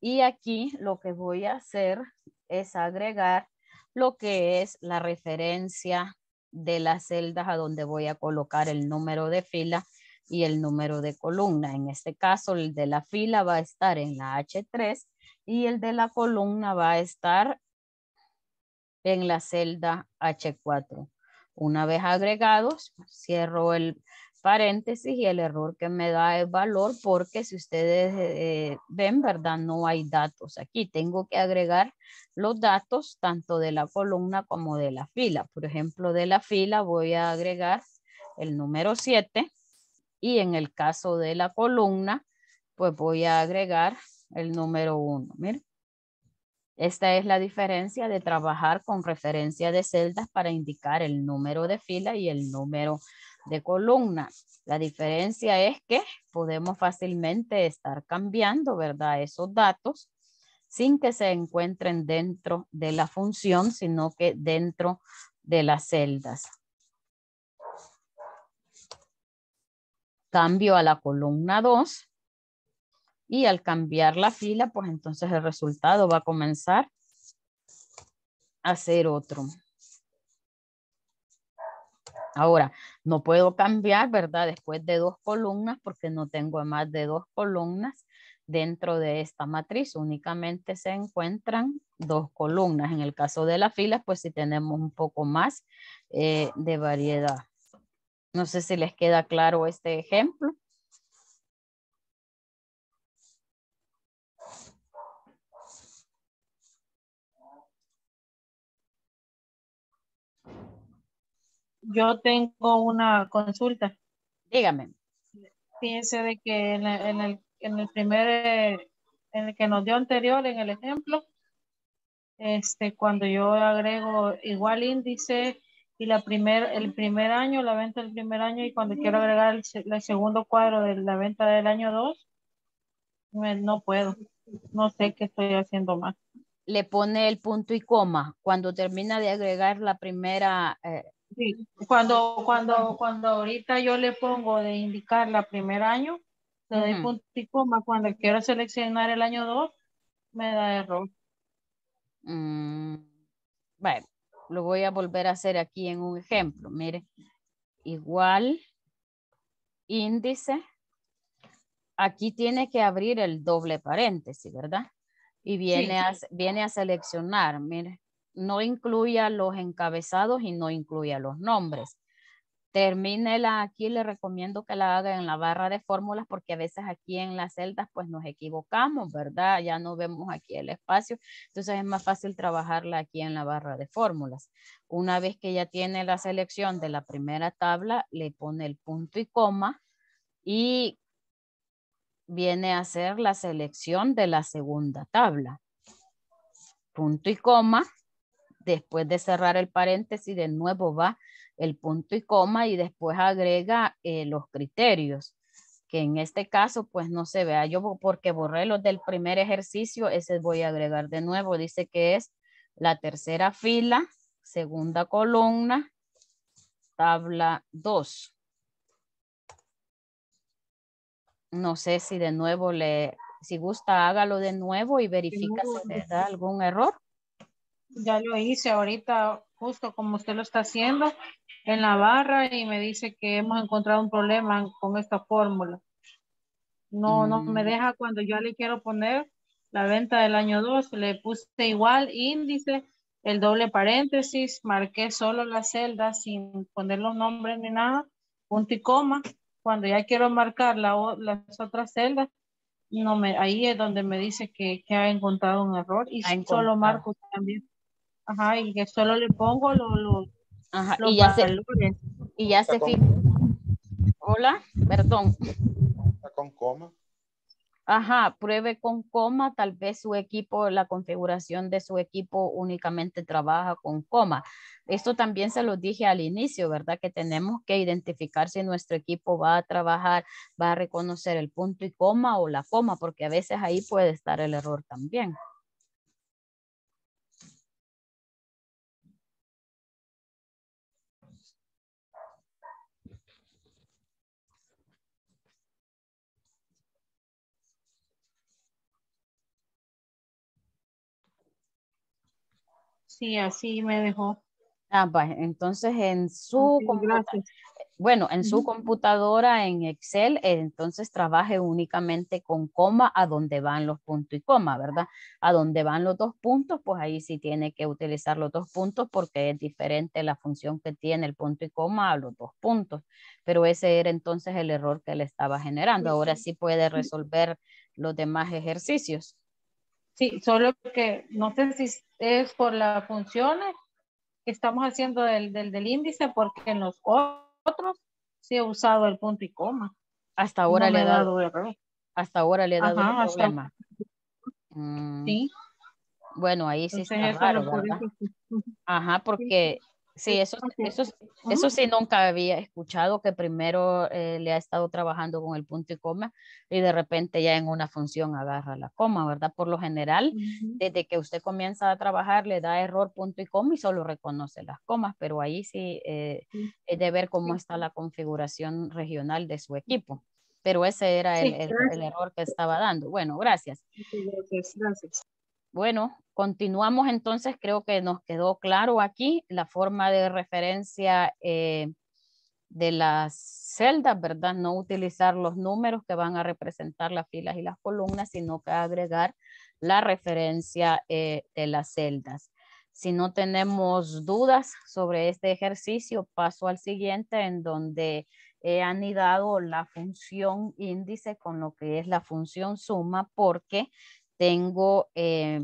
Y aquí lo que voy a hacer es agregar lo que es la referencia de las celdas a donde voy a colocar el número de fila y el número de columna. En este caso, el de la fila va a estar en la H3 y el de la columna va a estar en la celda H4. Una vez agregados, cierro el paréntesis y el error que me da el valor porque si ustedes eh, ven, ¿verdad? No hay datos aquí. Tengo que agregar los datos tanto de la columna como de la fila. Por ejemplo, de la fila voy a agregar el número 7 y en el caso de la columna, pues voy a agregar el número 1. Esta es la diferencia de trabajar con referencia de celdas para indicar el número de fila y el número de columna. La diferencia es que podemos fácilmente estar cambiando, ¿verdad? Esos datos sin que se encuentren dentro de la función, sino que dentro de las celdas. Cambio a la columna 2 y al cambiar la fila, pues entonces el resultado va a comenzar a ser otro. Ahora, no puedo cambiar, ¿verdad? Después de dos columnas, porque no tengo más de dos columnas dentro de esta matriz. Únicamente se encuentran dos columnas. En el caso de las filas, pues sí tenemos un poco más eh, de variedad. No sé si les queda claro este ejemplo. Yo tengo una consulta. Dígame. Fíjense de que en, el, primer, eh, en el que nos dio anterior, en el ejemplo, este, cuando yo agrego igual índice y la primer, el primer año, la venta del primer año, y cuando quiero agregar el, segundo cuadro de la venta del año 2, no puedo. No sé qué estoy haciendo más. Le pone el punto y coma cuando termina de agregar la primera, eh, cuando, cuando, cuando ahorita yo le pongo de indicar la primer año, le doy coma. Cuando quiero seleccionar el año 2, me da error. Mm, bueno, lo voy a volver a hacer aquí en un ejemplo. Mire, igual índice. Aquí tiene que abrir el doble paréntesis, ¿verdad? Y viene, a, viene a seleccionar, mire no incluya los encabezados y no incluya los nombres. Termínela aquí, le recomiendo que la haga en la barra de fórmulas porque a veces aquí en las celdas pues nos equivocamos, ¿verdad? Ya no vemos aquí el espacio, entonces es más fácil trabajarla aquí en la barra de fórmulas. Una vez que ya tiene la selección de la primera tabla, le pone el punto y coma y viene a hacer la selección de la segunda tabla. Punto y coma después de cerrar el paréntesis, de nuevo va el punto y coma y después agrega eh, los criterios, que en este caso pues no se vea. Yo porque borré los del primer ejercicio, ese voy a agregar de nuevo. Dice que es la tercera fila, segunda columna, tabla 2. No sé si de nuevo le, si gusta hágalo de nuevo y verifica si le da algún error. Ya lo hice ahorita, justo como usted lo está haciendo, en la barra y me dice que hemos encontrado un problema con esta fórmula. No, no mm. me deja cuando yo le quiero poner la venta del año 2, le puse igual índice, el doble paréntesis, marqué solo la celda sin poner los nombres ni nada, punto y coma. Cuando ya quiero marcar las otras celdas, no me, ahí es donde me dice que, que ha encontrado un error y solo marco también Ajá, y que solo le pongo los, Ajá, y ya Se, y ya se fija. Hola, perdón. con coma. Ajá, pruebe con coma, tal vez su equipo, la configuración de su equipo únicamente trabaja con coma. Esto también se lo dije al inicio, ¿verdad? Que tenemos que identificar si nuestro equipo va a trabajar, va a reconocer el punto y coma o la coma, porque a veces ahí puede estar el error también. Sí, así me dejó. Ah, pues, entonces en su bueno, en su computadora en Excel, eh, entonces trabaje únicamente con coma a donde van los puntos y coma, ¿verdad? A donde van los dos puntos, pues ahí sí tiene que utilizar los dos puntos porque es diferente la función que tiene el punto y coma a los dos puntos. Pero ese era entonces el error que le estaba generando. Ahora sí puede resolver los demás ejercicios. Sí, solo que no sé si es por las funciones que estamos haciendo del, del, índice, porque en los otros sí he usado el punto y coma. Hasta ahora le he dado, error. Hasta ahora le he dado Ajá, mm. Sí. Bueno, ahí sí está Ajá, porque Sí, eso, eso, eso sí nunca había escuchado, que primero eh, le ha estado trabajando con el punto y coma y de repente ya en una función agarra la coma, ¿verdad? Por lo general, desde que usted comienza a trabajar le da error punto y coma y solo reconoce las comas, pero ahí sí eh, es de ver cómo está la configuración regional de su equipo. Pero ese era el, error que estaba dando. Bueno, gracias. Bueno, continuamos entonces, creo que nos quedó claro aquí la forma de referencia eh, de las celdas, ¿verdad? No utilizar los números que van a representar las filas y las columnas, sino que agregar la referencia eh, de las celdas. Si no tenemos dudas sobre este ejercicio, paso al siguiente en donde he anidado la función índice con lo que es la función suma porque tengo eh,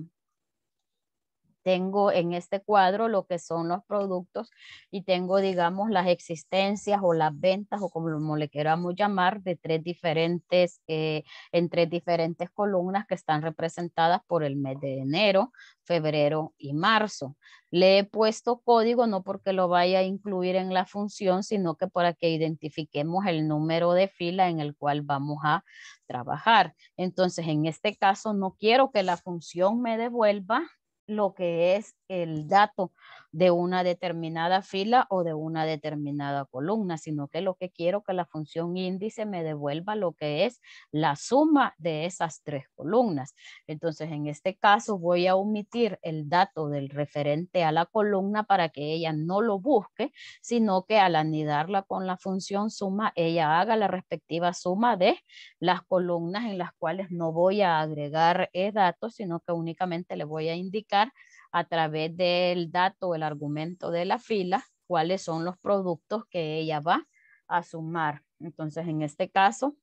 tengo en este cuadro lo que son los productos y tengo, digamos, las existencias o las ventas o como le queramos llamar, de tres diferentes, eh, en tres diferentes columnas que están representadas por el mes de enero, febrero y marzo. Le he puesto código no porque lo vaya a incluir en la función, sino que para que identifiquemos el número de fila en el cual vamos a trabajar. Entonces, en este caso, no quiero que la función me devuelva lo que es el dato de una determinada fila o de una determinada columna, sino que lo que quiero que la función índice me devuelva lo que es la suma de esas tres columnas. Entonces, en este caso voy a omitir el dato del referente a la columna para que ella no lo busque, sino que al anidarla con la función suma, ella haga la respectiva suma de las columnas en las cuales no voy a agregar eh, datos, sino que únicamente le voy a indicar a través del dato, el argumento de la fila, cuáles son los productos que ella va a sumar. Entonces, en este caso,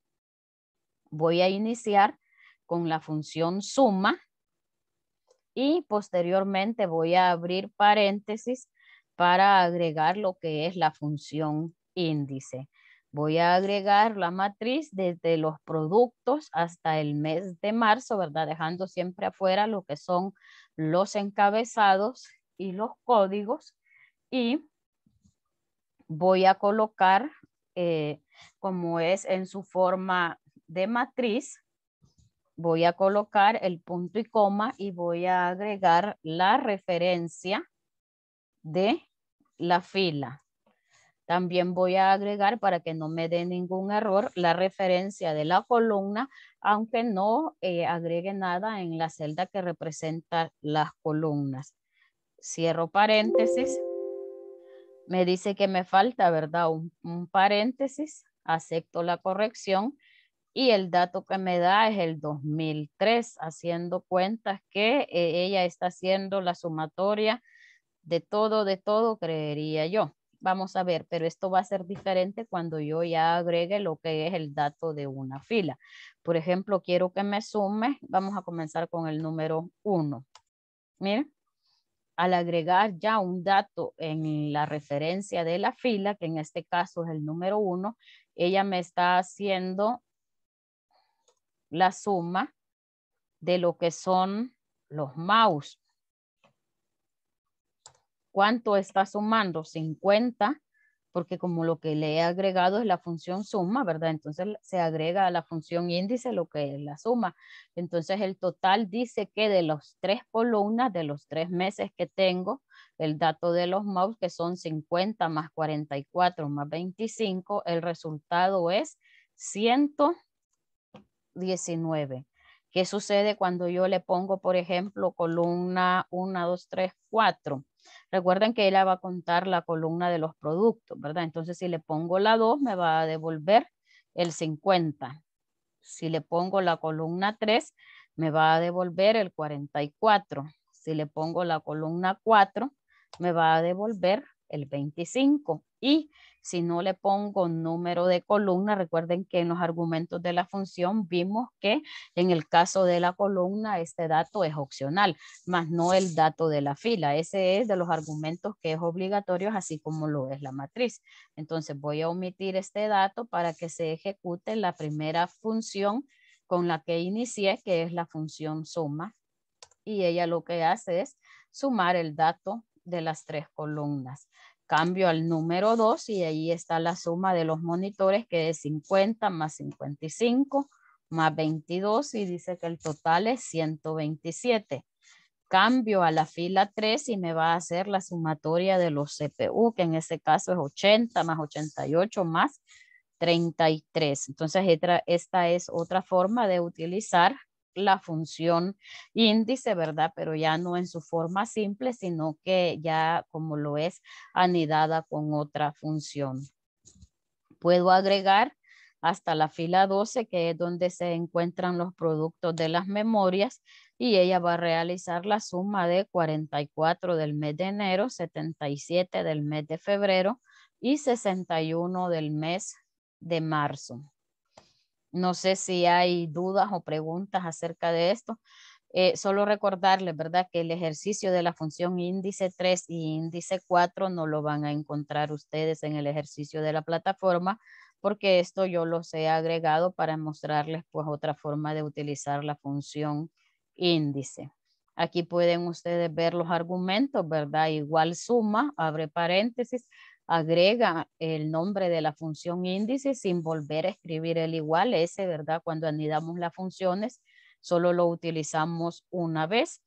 voy a iniciar con la función suma y posteriormente voy a abrir paréntesis para agregar lo que es la función índice. Voy a agregar la matriz desde los productos hasta el mes de marzo, ¿verdad? Dejando siempre afuera lo que son los encabezados y los códigos y voy a colocar eh, como es en su forma de matriz, voy a colocar el punto y coma y voy a agregar la referencia de la fila. También voy a agregar para que no me dé ningún error la referencia de la columna, aunque no eh, agregue nada en la celda que representa las columnas. Cierro paréntesis. Me dice que me falta, ¿verdad? Un, paréntesis. Acepto la corrección. Y el dato que me da es el 2003, haciendo cuentas que eh, ella está haciendo la sumatoria de todo, de todo, creería yo vamos a ver, pero esto va a ser diferente cuando yo ya agregue lo que es el dato de una fila. Por ejemplo, quiero que me sume, vamos a comenzar con el número 1. Miren, al agregar ya un dato en la referencia de la fila, que en este caso es el número 1, ella me está haciendo la suma de lo que son los mouse. ¿Cuánto está sumando? 50, porque como lo que le he agregado es la función suma, ¿verdad? Entonces se agrega a la función índice lo que es la suma. Entonces el total dice que de las tres columnas, de los tres meses que tengo, el dato de los mouse que son 50 más 44 más 25, el resultado es 119. ¿Qué sucede cuando yo le pongo, por ejemplo, columna 1, 2, 3, 4? Recuerden que ella va a contar la columna de los productos, ¿verdad? Entonces, si le pongo la 2, me va a devolver el 50. Si le pongo la columna 3, me va a devolver el 44. Si le pongo la columna 4, me va a devolver el 25 y si no le pongo número de columna, recuerden que en los argumentos de la función vimos que en el caso de la columna este dato es opcional, más no el dato de la fila. Ese es de los argumentos que es obligatorio, así como lo es la matriz. Entonces voy a omitir este dato para que se ejecute la primera función con la que inicié, que es la función suma. Y ella lo que hace es sumar el dato de las tres columnas. Cambio al número 2 y ahí está la suma de los monitores que es 50 más 55 más 22 y dice que el total es 127. Cambio a la fila 3 y me va a hacer la sumatoria de los CPU, que en ese caso es 80 más 88 más 33. Entonces esta es otra forma de utilizar la función índice, ¿verdad? Pero ya no en su forma simple, sino que ya como lo es anidada con otra función. Puedo agregar hasta la fila 12, que es donde se encuentran los productos de las memorias, y ella va a realizar la suma de 44 del mes de enero, 77 del mes de febrero y 61 del mes de marzo. No sé si hay dudas o preguntas acerca de esto. Eh, solo recordarles, ¿verdad? Que el ejercicio de la función índice 3 y índice 4 no lo van a encontrar ustedes en el ejercicio de la plataforma, porque esto yo los he agregado para mostrarles pues otra forma de utilizar la función índice. Aquí pueden ustedes ver los argumentos, ¿verdad? Igual suma, abre paréntesis, agrega el nombre de la función índice sin volver a escribir el igual ese, ¿verdad? Cuando anidamos las funciones, solo lo utilizamos una vez.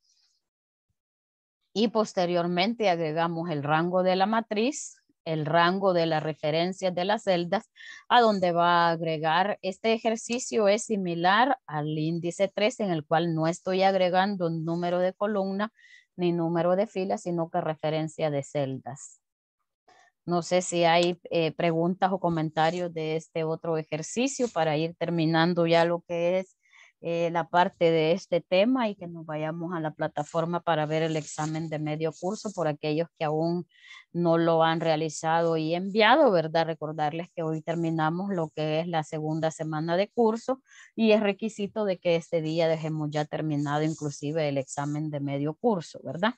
Y posteriormente agregamos el rango de la matriz, el rango de la referencia de las celdas, a donde va a agregar. Este ejercicio es similar al índice 3, en el cual no estoy agregando número de columna ni número de fila, sino que referencia de celdas. No sé si hay eh, preguntas o comentarios de este otro ejercicio para ir terminando ya lo que es eh, la parte de este tema y que nos vayamos a la plataforma para ver el examen de medio curso por aquellos que aún no lo han realizado y enviado, ¿verdad? Recordarles que hoy terminamos lo que es la segunda semana de curso y es requisito de que este día dejemos ya terminado inclusive el examen de medio curso, ¿verdad?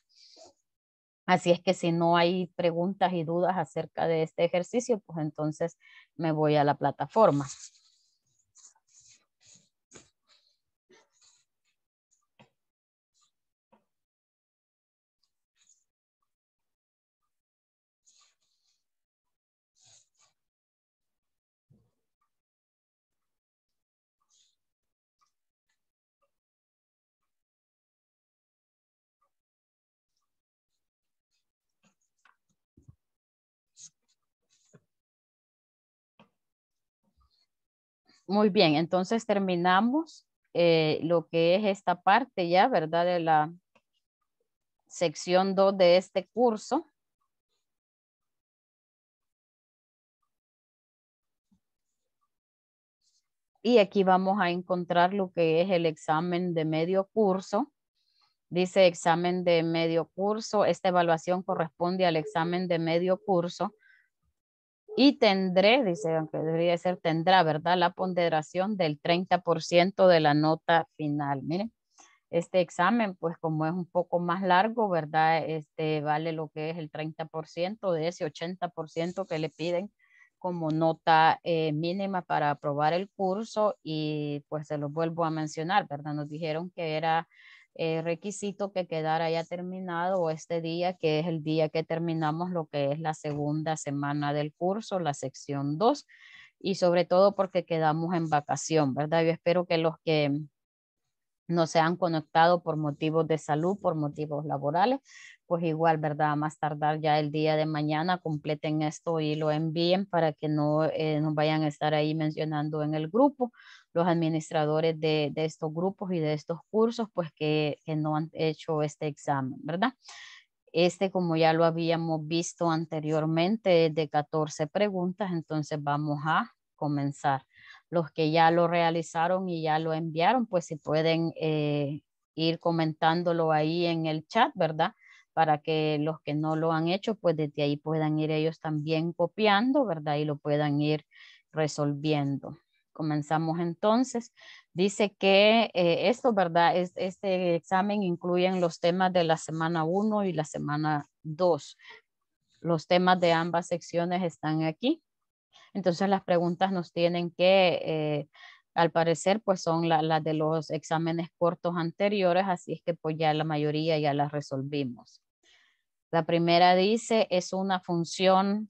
Así es que si no hay preguntas y dudas acerca de este ejercicio, pues entonces me voy a la plataforma. Muy bien, entonces terminamos eh, lo que es esta parte ya, ¿verdad? De la sección 2 de este curso. Y aquí vamos a encontrar lo que es el examen de medio curso. Dice examen de medio curso. Esta evaluación corresponde al examen de medio curso y tendré, dice, aunque debería ser tendrá, ¿verdad? La ponderación del 30% de la nota final. Miren, este examen, pues como es un poco más largo, ¿verdad? Este vale lo que es el 30% de ese 80% que le piden como nota eh, mínima para aprobar el curso y pues se lo vuelvo a mencionar, ¿verdad? Nos dijeron que era eh, requisito que quedara ya terminado este día, que es el día que terminamos lo que es la segunda semana del curso, la sección 2, y sobre todo porque quedamos en vacación, ¿verdad? Yo espero que los que no se han conectado por motivos de salud, por motivos laborales, pues igual, ¿verdad? Más tardar ya el día de mañana, completen esto y lo envíen para que no eh, nos vayan a estar ahí mencionando en el grupo los administradores de, estos grupos y de estos cursos, pues que, no han hecho este examen, ¿verdad? Este, como ya lo habíamos visto anteriormente, es de 14 preguntas, entonces vamos a comenzar. Los que ya lo realizaron y ya lo enviaron, pues si pueden eh, ir comentándolo ahí en el chat, ¿verdad? Para que los que no lo han hecho, pues desde ahí puedan ir ellos también copiando, ¿verdad? Y lo puedan ir resolviendo. Comenzamos entonces. Dice que eh, esto, ¿verdad? Es, este examen incluye los temas de la semana 1 y la semana 2. Los temas de ambas secciones están aquí. Entonces las preguntas nos tienen que, eh, al parecer, pues son las de los exámenes cortos anteriores, así es que pues ya la mayoría ya las resolvimos. La primera dice, es una función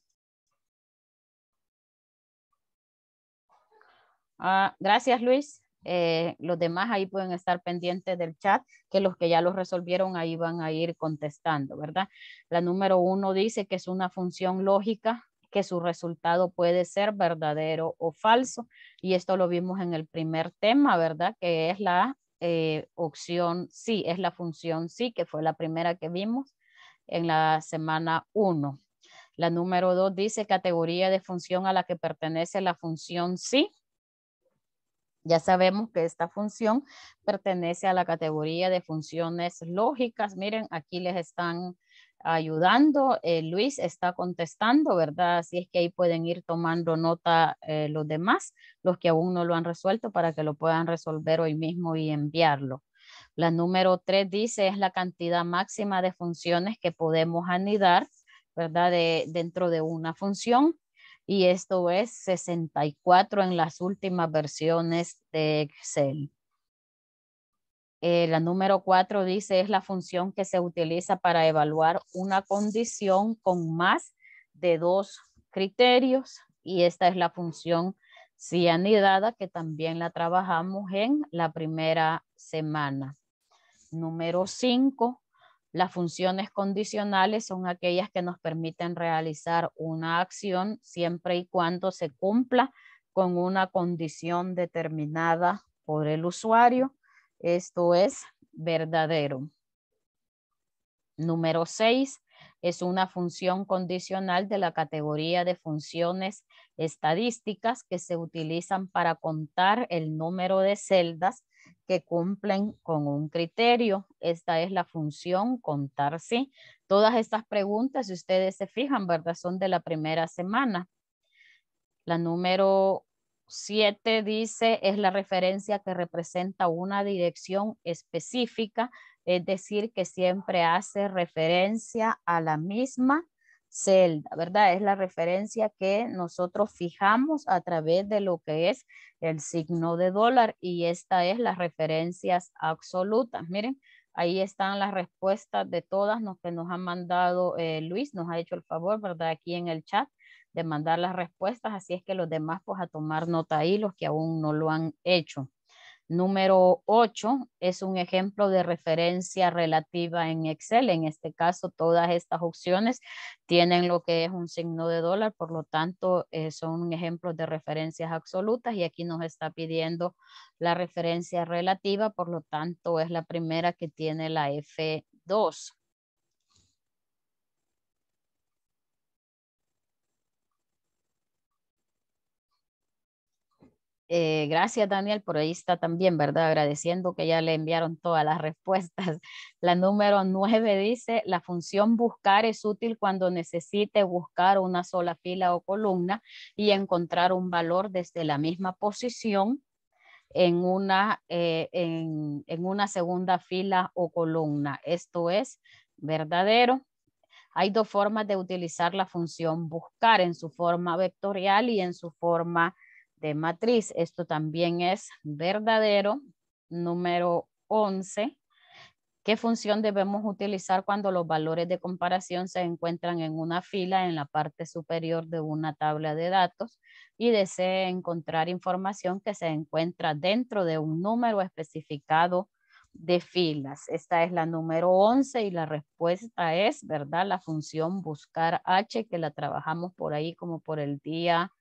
Ah, gracias, Luis. Eh, los demás ahí pueden estar pendientes del chat, que los que ya lo resolvieron ahí van a ir contestando, ¿verdad? La número uno dice que es una función lógica, que su resultado puede ser verdadero o falso. Y esto lo vimos en el primer tema, ¿verdad? Que es la eh, opción sí, es la función sí, que fue la primera que vimos en la semana uno. La número dos dice categoría de función a la que pertenece la función sí ya sabemos que esta función pertenece a la categoría de funciones lógicas. Miren, aquí les están ayudando. Eh, Luis está contestando, ¿verdad? Así es que ahí pueden ir tomando nota eh, los demás, los que aún no lo han resuelto, para que lo puedan resolver hoy mismo y enviarlo. La número 3 dice es la cantidad máxima de funciones que podemos anidar, ¿verdad? De, dentro de una función y esto es 64 en las últimas versiones de Excel. Eh, la número 4 dice es la función que se utiliza para evaluar una condición con más de dos criterios y esta es la función anidada que también la trabajamos en la primera semana. Número 5 las funciones condicionales son aquellas que nos permiten realizar una acción siempre y cuando se cumpla con una condición determinada por el usuario. Esto es verdadero. Número 6 es una función condicional de la categoría de funciones estadísticas que se utilizan para contar el número de celdas que cumplen con un criterio. Esta es la función, contar, ¿sí? Todas estas preguntas, si ustedes se fijan, ¿verdad? Son de la primera semana. La número 7 dice, es la referencia que representa una dirección específica, es decir, que siempre hace referencia a la misma celda, ¿verdad? Es la referencia que nosotros fijamos a través de lo que es el signo de dólar y esta es las referencias absolutas. Miren, ahí están las respuestas de todas los que nos han mandado eh, Luis, nos ha hecho el favor, ¿verdad? Aquí en el chat de mandar las respuestas, así es que los demás pues a tomar nota ahí, los que aún no lo han hecho. Número 8 es un ejemplo de referencia relativa en Excel. En este caso, todas estas opciones tienen lo que es un signo de dólar, por lo tanto, eh, son ejemplos de referencias absolutas y aquí nos está pidiendo la referencia relativa, por lo tanto, es la primera que tiene la F2. Eh, gracias, Daniel, por ahí está también, ¿verdad? Agradeciendo que ya le enviaron todas las respuestas. La número nueve dice, la función buscar es útil cuando necesite buscar una sola fila o columna y encontrar un valor desde la misma posición en una, eh, en, en una segunda fila o columna. Esto es verdadero. Hay dos formas de utilizar la función buscar, en su forma vectorial y en su forma de matriz. Esto también es verdadero. Número 11. ¿Qué función debemos utilizar cuando los valores de comparación se encuentran en una fila en la parte superior de una tabla de datos y desee encontrar información que se encuentra dentro de un número especificado de filas? Esta es la número 11 y la respuesta es, ¿verdad? La función buscar H que la trabajamos por ahí como por el día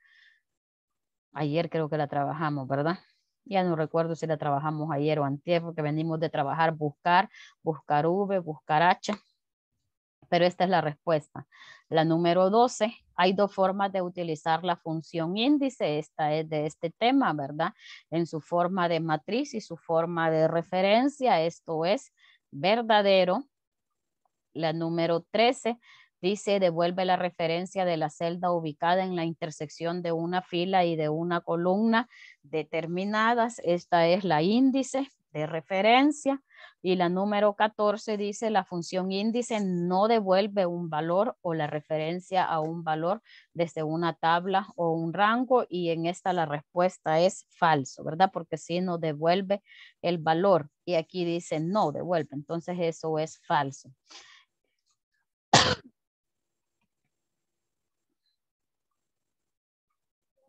ayer creo que la trabajamos, ¿verdad? Ya no recuerdo si la trabajamos ayer o antes, porque venimos de trabajar buscar, buscar V, buscar H. Pero esta es la respuesta. La número 12, hay dos formas de utilizar la función índice. Esta es de este tema, ¿verdad? En su forma de matriz y su forma de referencia. Esto es verdadero. La número 13, Dice, devuelve la referencia de la celda ubicada en la intersección de una fila y de una columna determinadas. Esta es la índice de referencia. Y la número 14 dice, la función índice no devuelve un valor o la referencia a un valor desde una tabla o un rango. Y en esta la respuesta es falso, ¿verdad? Porque si sí no devuelve el valor. Y aquí dice no devuelve. Entonces eso es falso.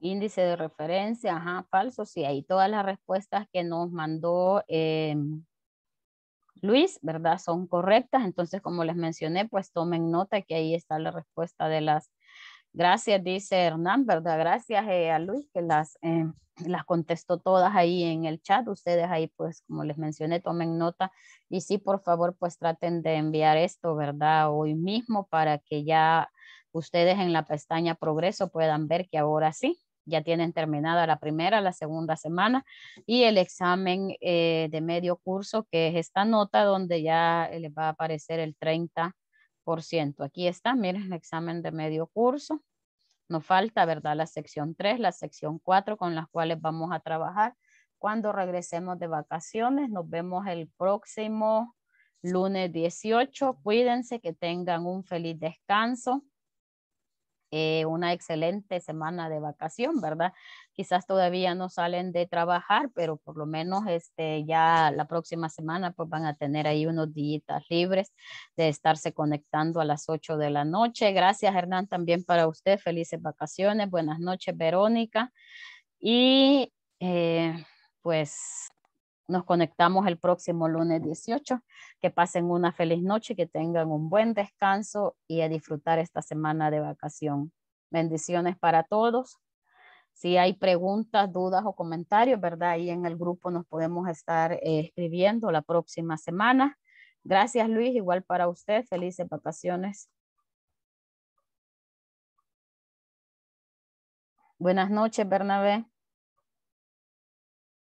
Índice de referencia, ajá, falso, sí, ahí todas las respuestas que nos mandó em, Luis, ¿verdad? Son correctas, entonces como les mencioné, pues tomen nota que ahí está la respuesta de las, gracias, dice Hernán, ¿verdad? Gracias eh, a Luis que las, em, las contestó todas ahí en el chat, ustedes ahí pues como les mencioné, tomen nota y sí, por favor, pues traten de enviar esto, ¿verdad? Hoy mismo para que ya ustedes en la pestaña progreso puedan ver que ahora sí, ya tienen terminada la primera, la segunda semana y el examen eh, de medio curso, que es esta nota donde ya eh, les va a aparecer el 30%. Aquí está, miren, el examen de medio curso. Nos falta, ¿verdad? La sección 3, la sección 4 con las cuales vamos a trabajar. Cuando regresemos de vacaciones, nos vemos el próximo lunes 18. Cuídense, que tengan un feliz descanso. Eh, una excelente semana de vacación, ¿verdad? Quizás todavía no salen de trabajar, pero por lo menos este, ya la próxima semana pues van a tener ahí unos días libres de estarse conectando a las 8 de la noche. Gracias Hernán también para usted. Felices vacaciones. Buenas noches Verónica. Y eh, pues nos conectamos el próximo lunes 18. Que pasen una feliz noche, que tengan un buen descanso y a disfrutar esta semana de vacación. Bendiciones para todos. Si hay preguntas, dudas o comentarios, ¿verdad? Ahí en el grupo nos podemos estar eh, escribiendo la próxima semana. Gracias, Luis. Igual para usted. Felices vacaciones. Buenas noches, Bernabé.